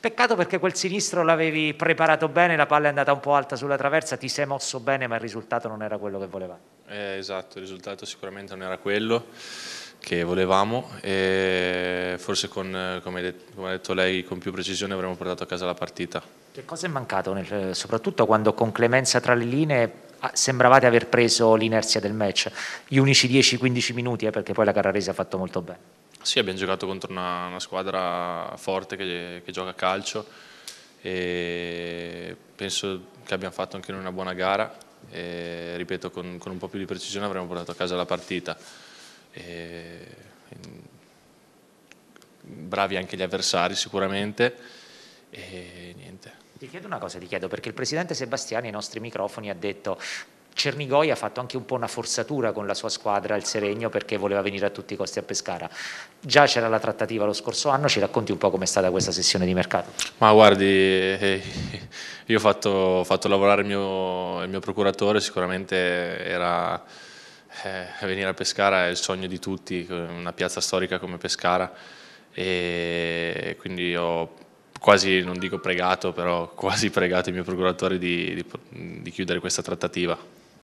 Peccato perché quel sinistro l'avevi preparato bene, la palla è andata un po' alta sulla traversa, ti sei mosso bene, ma il risultato non era quello che volevamo. Eh, esatto, il risultato sicuramente non era quello che volevamo e forse con, come, detto, come, ha detto lei con più precisione avremmo portato a casa la partita. Che cosa è mancato, nel, soprattutto quando con clemenza tra le linee ah, sembravate aver preso l'inerzia del match, gli unici 10-15 minuti eh, perché poi la Carrarese ha fatto molto bene? Sì, abbiamo giocato contro una, una squadra forte che, che, gioca a calcio e penso che abbiamo fatto anche noi una buona gara e, ripeto con, con, un po' più di precisione avremmo portato a casa la partita e, mm, bravi anche gli avversari sicuramente e niente ti chiedo una cosa, ti chiedo, perché il presidente Sebastiani ai nostri microfoni ha detto Cernigoi ha fatto anche un po' una forzatura con la sua squadra, il Seregno, perché voleva venire a tutti i costi a Pescara. Già c'era la trattativa lo scorso anno, ci racconti un po' com'è stata questa sessione di mercato? Ma guardi, eh, eh, io ho fatto, ho fatto lavorare il mio, il mio, procuratore, sicuramente era... Eh, venire a Pescara è il sogno di tutti, una piazza storica come Pescara e quindi ho quasi, non dico pregato, però quasi pregato il mio procuratore di, di, di chiudere questa trattativa.